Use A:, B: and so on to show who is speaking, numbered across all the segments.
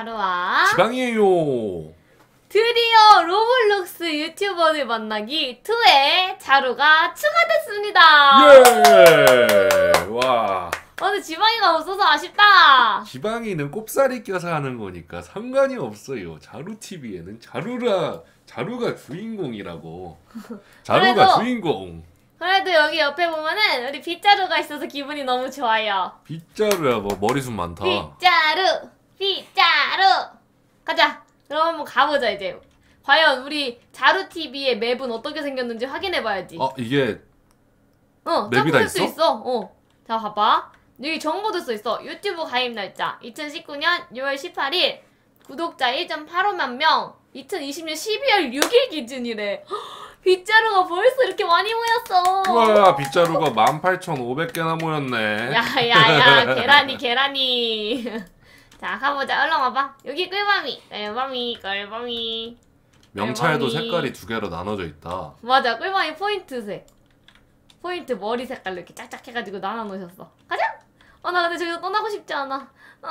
A: 하루와 지방이에요 드디어 로블록스 유튜버를 만나기 2에 자루가 추가됐습니다
B: 예! 와
A: 아, 근 지방이가 없어서 아쉽다
B: 지방이는 꼽살이 껴서 하는 거니까 상관이 없어요 자루TV에는 자루라 자루가 주인공이라고
A: 자루가
B: 주인공
A: 그래도 여기 옆에 보면은 우리 빗자루가 있어서 기분이 너무 좋아요.
B: 빗자루야 뭐 머리숱 많다.
A: 빗자루, 빗자 그럼 한번 가보자 이제. 과연 우리 자루TV의 맵은 어떻게 생겼는지 확인해봐야지. 어 이게 어, 맵이 다 있어? 있어? 어. 자 봐봐. 여기 정보도 써있어. 유튜브 가입 날짜 2019년 6월 18일 구독자 1.85만 명 2020년 12월 6일 기준이래. 빗자루가 벌써 이렇게 많이 모였어. 와
B: 빗자루가 18,500개나 모였네. 야야야 계란이
A: 계란이. 자 가보자 얼른 와봐 여기 꿀밤이 꿀밤이 꿀밤이 명찰도 꿀밤이. 색깔이
B: 두 개로 나눠져 있다
A: 맞아 꿀밤이 포인트색 포인트 머리 색깔로 이렇게 짝짝 해가지고 나눠 놓으셨어 가자! 아나 어, 근데 저기서 떠나고 싶지 않아 어,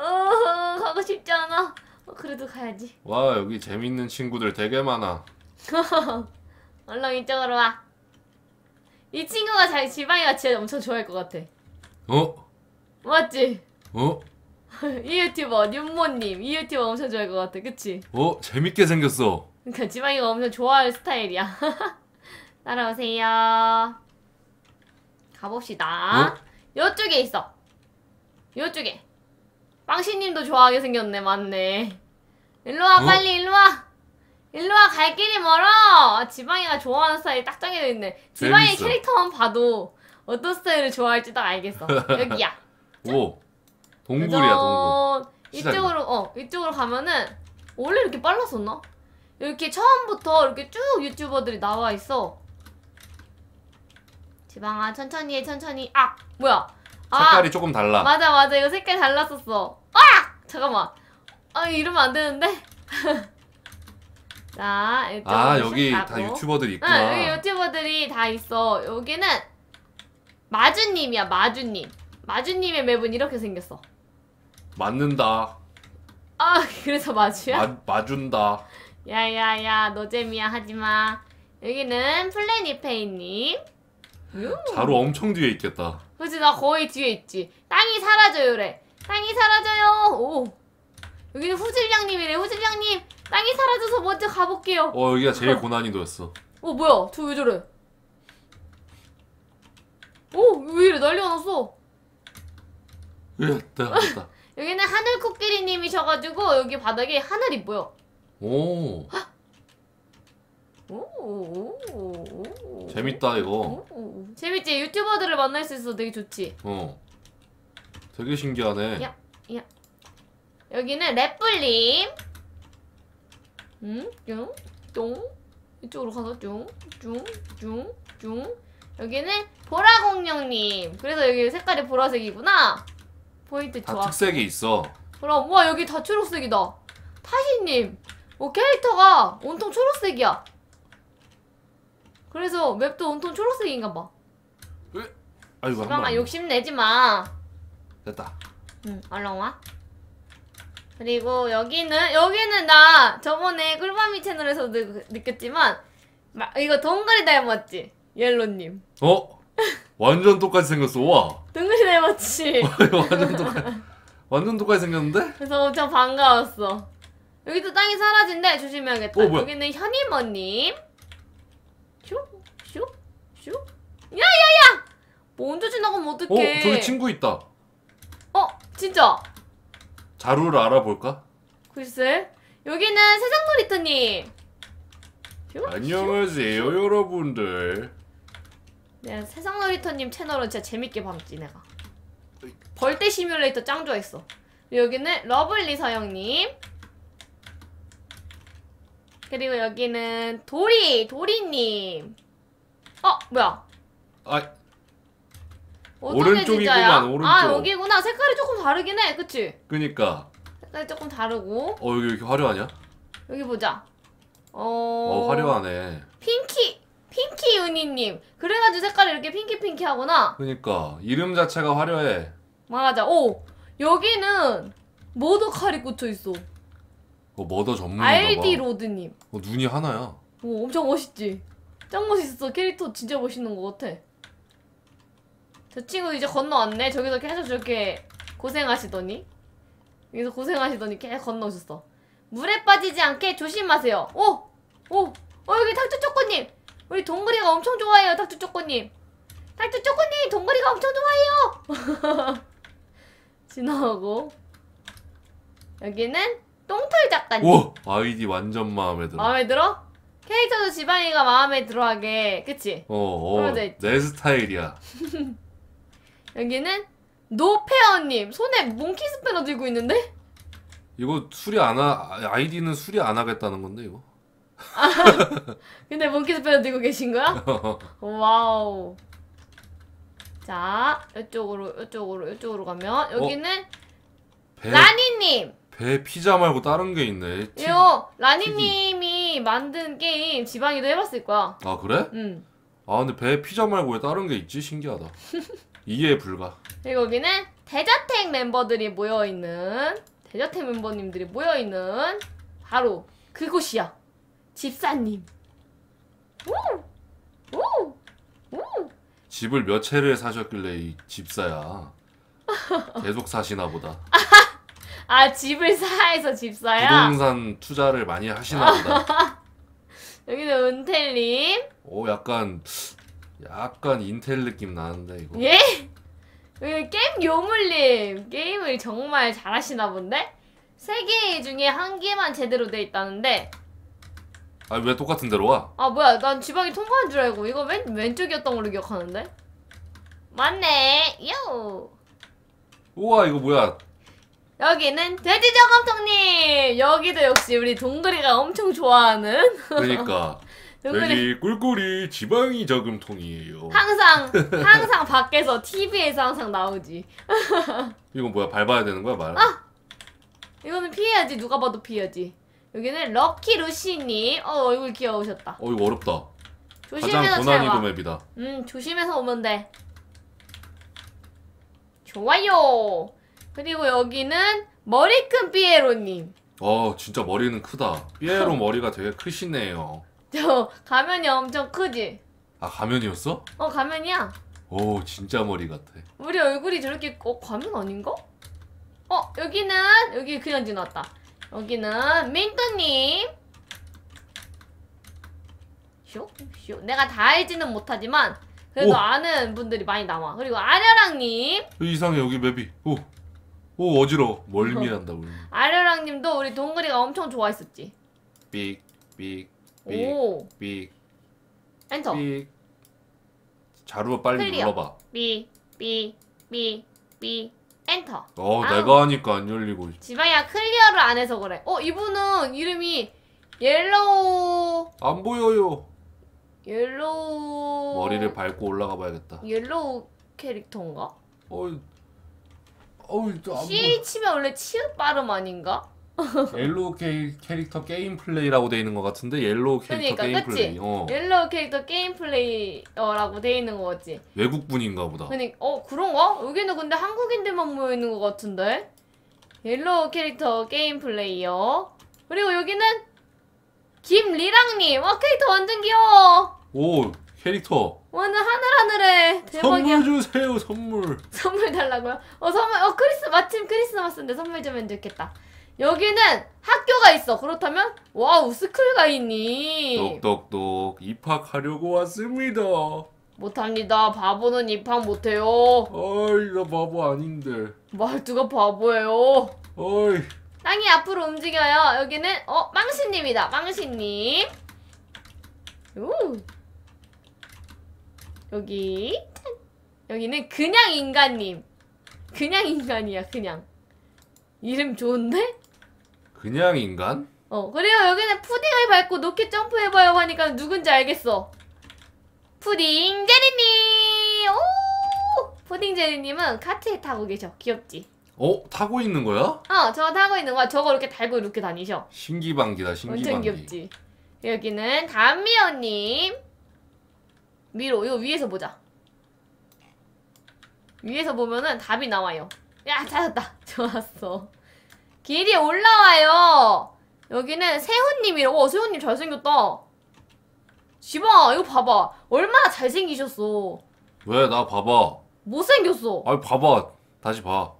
A: 어, 가고 싶지 않아 어, 그래도 가야지
B: 와 여기 재밌는 친구들 되게 많아
A: 얼렁 이쪽으로 와이 친구가 자기 지방이가 진 엄청 좋아할 것 같아 어? 맞지? 어? 이 유튜버 윤모님 이 유튜버 엄청 좋아할 것 같아 그치?
B: 어? 재밌게 생겼어
A: 그 지방이가 엄청 좋아할 스타일이야 따라오세요 가봅시다 어? 요쪽에 있어 요쪽에 빵신님도 좋아하게 생겼네 맞네 일로와 어? 빨리 일로와 일로와 갈 길이 멀어 지방이가 좋아하는 스타일이 딱 정해져 있네 지방이 캐릭터만 봐도 어떤 스타일을 좋아할지 딱 알겠어 여기야
B: 오 동굴이야 동굴
A: 이쪽으로어 이쪽으로 가면은 원래 이렇게 빨랐었나? 이렇게 처음부터 이렇게 쭉 유튜버들이 나와 있어 지방아 천천히 해 천천히 아 뭐야 아. 색깔이 조금 달라 맞아 맞아 이거 색깔 달랐었어 아 잠깐만 아 이러면 안 되는데 자, 아 여기 다 유튜버들이 있구나. 응, 여기 유튜버들이 다 있어. 여기는 마주님이야, 마주님. 마주님의 맵은 이렇게 생겼어.
B: 맞는다.
A: 아 그래서 마주야? 마,
B: 마준다.
A: 야야야 노잼이야 하지마. 여기는 플래니페이님. 자루
B: 엄청 뒤에 있겠다.
A: 그치 나 거의 뒤에 있지. 땅이 사라져요래. 땅이 사라져요. 오. 여기는 후질량님이래. 후질량님 땅이 사라져서 먼저 가볼게요.
B: 어 여기가 제일 어. 고난이도였어.
A: 어 뭐야? 저왜 저래? 오! 왜 이래 난리가 났어?
B: 으, 나, 나,
A: 여기는 하늘 코끼리님이셔가지고 여기 바닥에 하늘이 보여.
B: 오. 재밌다 이거.
A: 재밌지? 유튜버들을 만날 수있어 되게 좋지?
B: 어. 되게 신기하네. 야,
A: 야. 여기는 랩블림. 음, 뿅, 뿅. 이쪽으로 가서 뿅, 뿅, 뿅, 뿅. 여기는 보라공룡님. 그래서 여기 색깔이 보라색이구나. 포인트 좋아. 특색이 있어. 그럼 와 여기 다 초록색이다. 타시님, 뭐 캐릭터가 온통 초록색이야. 그래서 맵도 온통 초록색인가 봐.
B: 으? 아이고 한 잠깐만
A: 욕심 내지 마. 됐다. 응, 얼른 와. 그리고 여기는 여기는 나 저번에 꿀밤이 채널에서 그, 느, 꼈지만 마, 이거 동그리 닮았지 옐로님.
B: 어? 완전 똑같이 생겼어. 와.
A: 등근이 닮았지.
B: 완전 똑같. 완전 똑같이 생겼는데?
A: 그래서 엄청 반가웠어. 여기도 땅이 사라진대. 조심해야겠다. 어, 여기는 현이머님. 슉, 슉, 슉. 야야야! 먼저 지나가면 어, 어떡해. 어, 저기 친구 있다. 어, 진짜.
B: 자루를 알아볼까?
A: 글쎄. 여기는 세상놀이터님.
B: 안녕하세요, 여러분들.
A: 내가 세상 놀이터님 채널은 진짜 재밌게 봤지 내가 벌떼 시뮬레이터 짱 좋아했어 여기는 러블리 서영님 그리고 여기는 도리 도리님 어 뭐야
B: 아 오른쪽이구만 아, 오른쪽 아 여기구나
A: 색깔이 조금 다르긴 해 그치
B: 그니까
A: 색깔이 조금 다르고
B: 어 여기 왜 이렇게 화려하냐
A: 여기 보자 어, 어
B: 화려하네
A: 핑키 핑키 은희님 그래가지고 색깔이 이렇게 핑키핑키하구나
B: 그니까 이름 자체가 화려해
A: 맞아 오 여기는 머더 칼이 꽂혀있어
B: 어 머더 전문인가 알디 로드님 어 눈이 하나야
A: 오 엄청 멋있지 짱 멋있어 캐릭터 진짜 멋있는 것 같아 저 친구 이제 건너왔네 저기서 계속 저렇게 고생하시더니 여기서 고생하시더니 계속 건너오셨어 물에 빠지지 않게 조심하세요 오! 오! 어 여기 탁주 초코님 우리 동그리가 엄청 좋아해요 닥터 쪼꼬님 닥터 쪼꼬님 동그리가 엄청 좋아해요 지나가고 여기는 똥털 작가님
B: 오! 아이디 완전 마음에 들어
A: 마음에 들어? 캐릭터도 지방이가 마음에 들어하게 그치?
B: 어어 어, 내 스타일이야
A: 여기는 노페어님 손에 몽키 스패너 들고 있는데?
B: 이거 수리 안 하.. 아이디는 수리 안 하겠다는 건데 이거
A: 근데 몽키스패드 들고 계신 거야? 와우. 자, 이쪽으로, 이쪽으로, 이쪽으로 가면 어? 여기는 배, 라니님.
B: 배 피자 말고 다른 게 있네. 티- 이거
A: 라니님이 만든 게임 지방이도 해봤을 거야. 아 그래? 음.
B: 아 근데 배 피자 말고 왜 다른 게 있지? 신기하다. 이해 불가.
A: 그리고 여기는 대저택 멤버들이 모여 있는 대저택 멤버님들이 모여 있는 바로 그곳이야. 집사님.
B: 집을 몇 채를 사셨길래 이 집사야. 계속 사시나 보다.
A: 아 집을 사해서 집사야?
B: 부동산 투자를 많이 하시나 보다.
A: 여기는 은텔님.
B: 오 약간 약간 인텔 느낌 나는데 이거.
A: 예? 게임 요물님 게임을 정말 잘하시나 본데? 세 개 중에 한 개만 제대로 돼 있다는데
B: 아왜 똑같은 데로 와?
A: 아 뭐야 난 지방이 통과한 줄 알고 이거 왼, 왼쪽이었던 걸로 기억하는데? 맞네 요
B: 우와 이거 뭐야
A: 여기는 돼지저감독님 여기도 역시 우리 동그리가 엄청 좋아하는 그러니까
B: 돼지 꿀꿀이 지방이 저금통이에요
A: 항상 항상 밖에서 TV에서 항상 나오지
B: 이건 뭐야 밟아야 되는 거야 말? 아!
A: 이거는 피해야지 누가 봐도 피해야지 여기는 럭키 루시님. 어, 얼굴 귀여우셨다. 어, 이거 어렵다. 조심해서 가장 고난이도 맵이다. 음, 조심해서 오면 돼. 좋아요. 그리고 여기는 머리 큰 삐에로님.
B: 어, 진짜 머리는 크다. 삐에로 머리가 되게 크시네요.
A: 저 가면이 엄청 크지?
B: 아, 가면이었어?
A: 어, 가면이야.
B: 오, 진짜 머리 같아.
A: 우리 얼굴이 저렇게 어, 가면 아닌가? 어, 여기는 여기 그냥 지났다. 여기는 민트님 쇼쇼 내가 다 알지는 못하지만 그래도 오. 아는 분들이 많이 남아 그리고 아려랑님
B: 이상해 여기 맵이 오. 오 어지러워 멀미난다 어. 우리
A: 아려랑님도 우리 동그리가 엄청 좋아했었지 삑삑삑삑 엔터
B: 삑 자루가 빨리 클리어. 눌러봐
A: 삑삑삑삑 엔터. 어, 아우. 내가
B: 하니까 안 열리고.
A: 지바야 클리어를 안 해서 그래. 어, 이분은 이름이 옐로우.
B: 안 보여요.
A: 옐로우. 머리를
B: 밟고 올라가 봐야겠다.
A: 옐로우 캐릭터인가? 어,
B: 어우, 안 보여. C
A: H면 원래 치읓 발음 아닌가?
B: 옐로우 캐릭터 게임 플레이라고 돼 있는 것 같은데 옐로우 캐릭터 그러니까, 게임 그치? 플레이. 어.
A: 옐로우 캐릭터 게임 플레이어라고 돼 있는 거지
B: 외국 분인가 보다. 그러니까
A: 어 그런가? 여기는 근데 한국인들만 모여 있는 것 같은데. 옐로우 캐릭터 게임 플레이어. 그리고 여기는 김리랑님. 와 캐릭터 완전 귀여워.
B: 오 캐릭터.
A: 완전 하늘하늘해. 대박이야.
B: 선물 주세요 선물.
A: 선물 달라고요? 어 선물. 어 크리스 마침 크리스마스인데 선물 주면 좋겠다. 여기는 학교가 있어. 그렇다면 와우 스쿨가 있니?
B: 똑똑똑 입학하려고 왔습니다.
A: 못합니다. 바보는 입학 못해요. 어이 나
B: 바보 아닌데.
A: 말투가 바보예요. 어이. 땅이 앞으로 움직여요. 여기는 어 망신님이다. 망신님. 오. 여기 여기는 그냥 인간님. 그냥 인간이야 그냥. 이름 좋은데?
B: 그냥 인간?
A: 어 그래요 여기는 푸딩을 밟고 높게 점프해봐요 하니까 누군지 알겠어 푸딩 제리님 오 푸딩 제리님은 카트에 타고 계셔 귀엽지
B: 어? 타고 있는 거야?
A: 어저 타고 있는 거야 저거 이렇게 달고 이렇게 다니셔
B: 신기방기다 신기방기 완전
A: 귀엽지 여기는 단미연님 위로 이거 위에서 보자 위에서 보면은 답이 나와요 야 찾았다 좋았어 길이 올라와요. 여기는 세훈님이라고. 어, 세훈님 잘생겼다. 지봐, 이거 봐봐. 얼마나 잘생기셨어.
B: 왜? 나 봐봐.
A: 못생겼어.
B: 아이 봐봐. 다시 봐.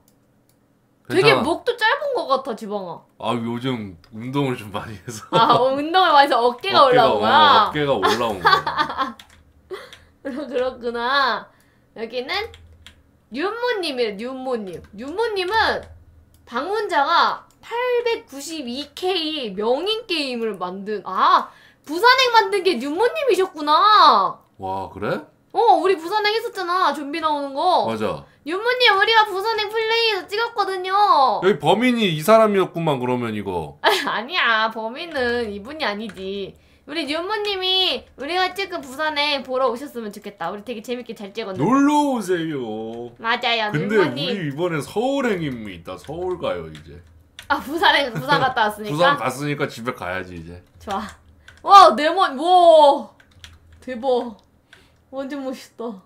B: 괜찮아. 목도
A: 짧은 것 같아, 지방아.
B: 아 요즘 운동을 좀 많이 해서 아,
A: 어, 운동을 많이 해서 어깨가 올라온 거야? 어, 깨가 올라온
B: 거야.
A: 그렇구나. 여기는 윤모님이래, 윤모님. 윤모님은 방문자가 892K 명인 게임을 만든 아 부산행 만든 게 윤모님이셨구나.
B: 와 그래?
A: 어 우리 부산행 했었잖아 좀비 나오는 거. 맞아. 윤모님 우리가 부산행 플레이에서 찍었거든요.
B: 여기 범인이 이 사람이었구만 그러면 이거.
A: 아니야 범인은 이분이 아니지. 우리 윤모님이 우리가 찍은 부산에 보러 오셨으면 좋겠다. 우리 되게 재밌게 잘 찍었는데. 놀러
B: 오세요.
A: 맞아요. 근데 윤모님. 우리
B: 이번에 서울행입니다. 서울 가요 이제.
A: 아 부산에 부산 갔다 왔으니까. 부산
B: 갔으니까 집에 가야지 이제.
A: 좋아. 와 네모 와 대박. 완전 멋있다. 와,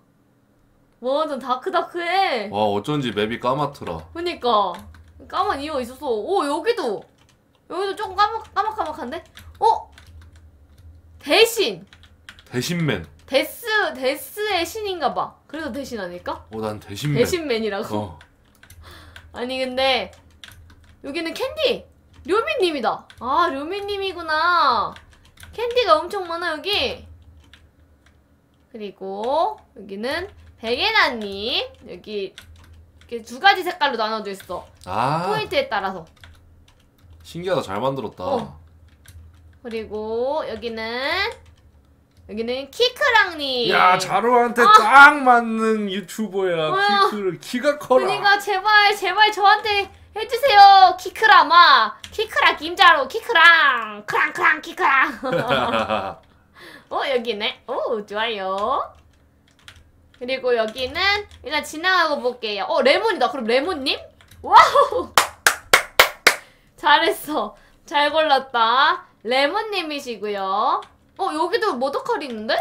A: 완전 다크다크해.
B: 와 어쩐지 맵이 까맣더라.
A: 그니까 까만 이유가 있었어. 오 여기도 여기도 조금 까막 까막까막한데? 어 대신 대신맨. 데스 데스의 신인가 봐. 그래서 대신 아닐까?
B: 어, 난 대신맨. 대신맨이라고. 어.
A: 아니 근데 여기는 캔디 료미님이다. 아 료미님이구나. 캔디가 엄청 많아 여기. 그리고 여기는 베예나님 여기 이렇게 두 가지 색깔로 나눠져 있어.
B: 아 포인트에 따라서. 신기하다 잘 만들었다. 어.
A: 그리고 여기는 여기는 키크랑님. 야 자루한테 아. 딱
B: 맞는 유튜버야. 아. 키크를 키가 커라. 그니까
A: 제발 제발 저한테 해주세요. 키크라마 키크라 김자루 키크랑 크랑 크랑 키크랑. 어 여기네. 오 어, 좋아요. 그리고 여기는 일단 지나가고 볼게요. 어 레몬이다. 그럼 레몬님? 와우. 잘했어. 잘 골랐다. 레몬님이시고요. 어 여기도 머더컬 있는데?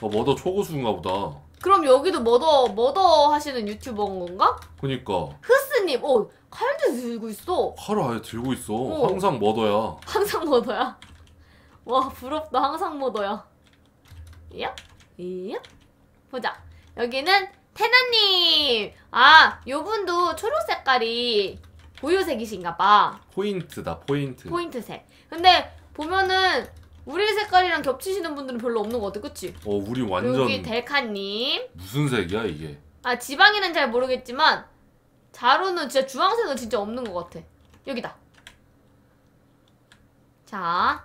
B: 어 머더 초고수인가 보다.
A: 그럼 여기도 머더 머더 하시는 유튜버인 건가? 그니까. 흐스님, 어 칼도 들고 있어.
B: 칼을 아예 들고 있어. 어. 항상 머더야.
A: 항상 머더야. 와 부럽다. 항상 머더야. 이야, 이야. 보자. 여기는 테나님. 아, 요분도 초록 색깔이 보유색이신가봐.
B: 포인트다, 포인트.
A: 포인트색. 근데 보면은 우리 색깔이랑 겹치시는 분들은 별로 없는 것 같아, 그치?
B: 어, 우리 완전 여기
A: 델카님
B: 무슨 색이야 이게?
A: 아 지방이는 잘 모르겠지만 자루는 진짜 주황색은 진짜 없는 것 같아 여기다 자슉슉슉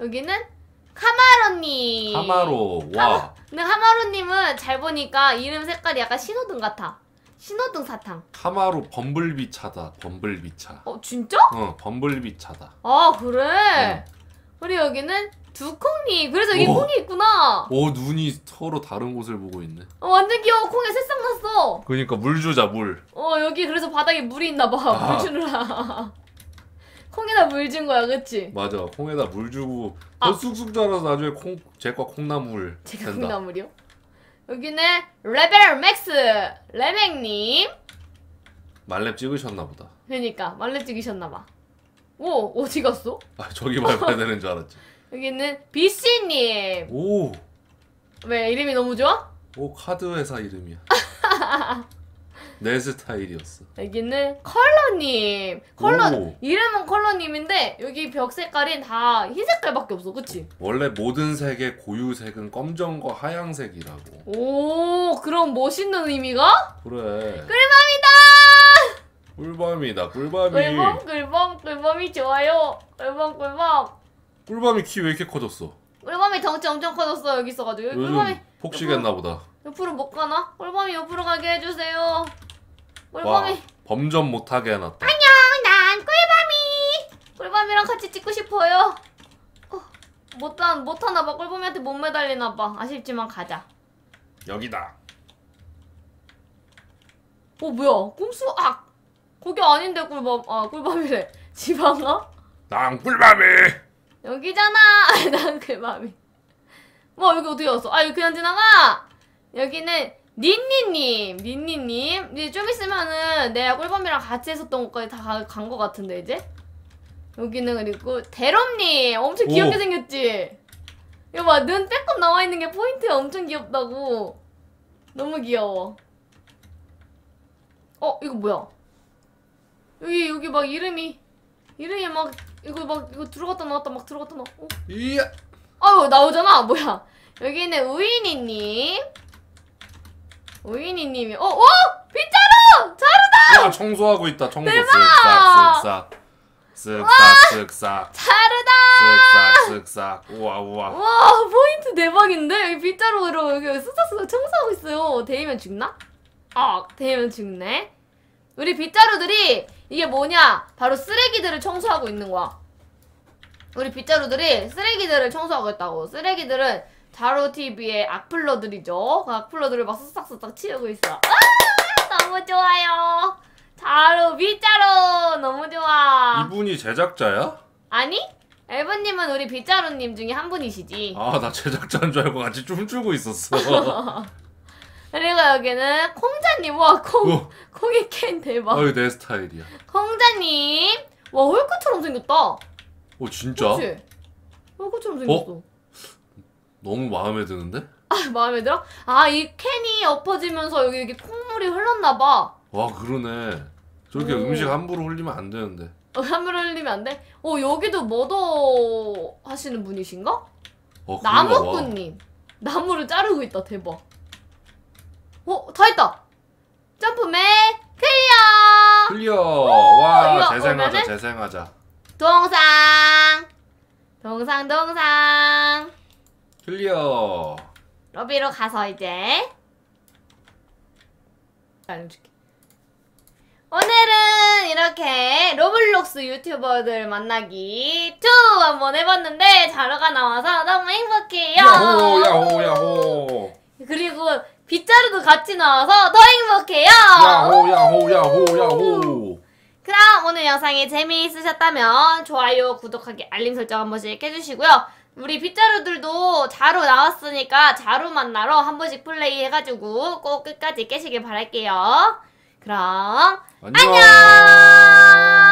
A: 여기는 카마로님
B: 카마로 와. 카마,
A: 근데 카마로님은 잘 보니까 이름 색깔이 약간 신호등 같아 신호등 사탕.
B: 카마루 범블비 차다. 범블비 차. 어 진짜? 어 범블비 차다.
A: 아 그래. 어. 우리 여기는 두 콩이. 그래서 여기 오. 콩이 있구나.
B: 오 눈이 서로 다른 곳을 보고 있네.
A: 어 완전 귀여워. 콩에 새싹 났어.
B: 그러니까 물 주자 물.
A: 어 여기 그래서 바닥에 물이 있나 봐. 아. 물 주느라. 콩에다 물준 거야, 그치?
B: 맞아, 콩에다 물 주고 아. 쑥쑥 자라서 나중에 콩, 제과 콩나물 제가 콩나물이요?
A: 여기는 레벨 맥스 레맥님
B: 말렙 찍으셨나보다
A: 그니까 말렙 찍으셨나봐 오 어디 갔어?
B: 아 저기 밟아야 되는 줄 알았지
A: 여기는 BC님
B: 오왜
A: 이름이 너무 좋아?
B: 오 카드 회사 이름이야 내 스타일이었어.
A: 여기는 컬러님.
B: 컬러 오.
A: 이름은 컬러님인데 여기 벽 색깔이 다 흰색깔밖에 없어, 그렇지?
B: 원래 모든 색의 고유색은 검정과 하양색이라고.
A: 오, 그럼 멋있는 의미가?
B: 그래. 꿀밤이다. 꿀밤이다, 꿀밤이. 꿀밤,
A: 꿀밤, 꿀밤이 좋아요. 꿀밤, 꿀밤.
B: 꿀밤이 키 왜 이렇게 커졌어?
A: 꿀밤이 덩치 엄청 커졌어 여기 있어가지고. 꿀밤이 폭식했나 보다. 옆으로 못 가나? 꿀밤이 옆으로 가게 해주세요.
B: 꿀밤이. 범전 못하게 해놨다.
A: 안녕, 난 꿀밤이. 꿀밤이랑 같이 찍고 싶어요. 어, 못한 못하나봐. 꿀밤이한테 못 매달리나봐. 아쉽지만 가자. 여기다. 어 뭐야? 꼼수 악. 아, 거기 아닌데 꿀밤 아 꿀밤이래. 지방아?
B: 난 꿀밤이.
A: 여기잖아. 난 꿀밤이. 뭐 여기 어떻게 왔어? 아 여기 그냥 지나가. 여기는 니니님, 니니님. 이제 좀 있으면은 내가 꿀밤이랑 같이 했었던 것까지 다 간 것 같은데 이제. 여기는 그리고 대롬님 엄청 귀엽게 오. 생겼지. 이거 봐, 눈 빼꼼 나와 있는 게 포인트야. 엄청 귀엽다고. 너무 귀여워. 어, 이거 뭐야? 여기 여기 막 이름이 이름이 막 이거 막 이거 들어갔다 나왔다 막 들어갔다 나왔. 어? 아유 나오잖아. 뭐야? 여기는 우이니님 오인이님이 어, 오! 어? 빗자루! 자루다!
B: 와, 청소하고 있다. 청소. 대박! 쓱싹, 쓱싹, 쓱싹. 자루다! 쓱싹, 쓱싹. 우와, 우와.
A: 와, 포인트 대박인데? 빗자루로 여기 쓱싹쓱싹 청소하고 있어요. 데이면 죽나? 아, 데이면 죽네. 우리 빗자루들이 이게 뭐냐? 바로 쓰레기들을 청소하고 있는 거야. 우리 빗자루들이 쓰레기들을 청소하고 있다고. 쓰레기들은 자로 TV의 악플러들이죠. 그 악플러들을 막쓱싹싹 치우고 있어. 아! 너무 좋아요. 자루 빗자루 너무 좋아. 이분이
B: 제작자야?
A: 아니? 엘버님은 우리 빗자루님 중에 한 분이시지. 아 나
B: 제작자인 줄 알고 같이 춤추고 있었어.
A: 그리고 여기는 콩자님 와 콩, 어. 콩이 캔 대박. 어이
B: 내 스타일이야.
A: 콩자님 와 헐크처럼 생겼다. 어
B: 진짜? 그치?
A: 헐크처럼 생겼어.
B: 어? 너무 마음에 드는데?
A: 아 마음에 들어? 아 이 캔이 엎어지면서 여기 이게 콧물이 흘렀나 봐.
B: 와 그러네. 저렇게 오. 음식 함부로 흘리면 안 되는데.
A: 어, 함부로 흘리면 안 돼? 어 여기도 머더 하시는 분이신가?
B: 어, 나무꾼님.
A: 나무를 자르고 있다 대박. 어다 했다. 점프맨
B: 클리어. 클리어. 와 재생하자 재생하자.
A: 동상. 동상 동상.
B: 클리어
A: 로비로 가서 이제 알려줄게 오늘은 이렇게 로블록스 유튜버들 만나기 2 한번 해봤는데 자료가 나와서 너무 행복해요 야호 야호
B: 야호
A: 그리고 빗자루도 같이 나와서 더 행복해요 야호
B: 야호 야호 야호
A: 그럼 오늘 영상이 재미있으셨다면 좋아요 구독하기 알림 설정 한 번씩 해주시고요 우리 빗자루들도 자루 나왔으니까 자루 만나러 한 번씩 플레이 해가지고 꼭 끝까지 깨시길 바랄게요. 그럼 안녕! 안녕!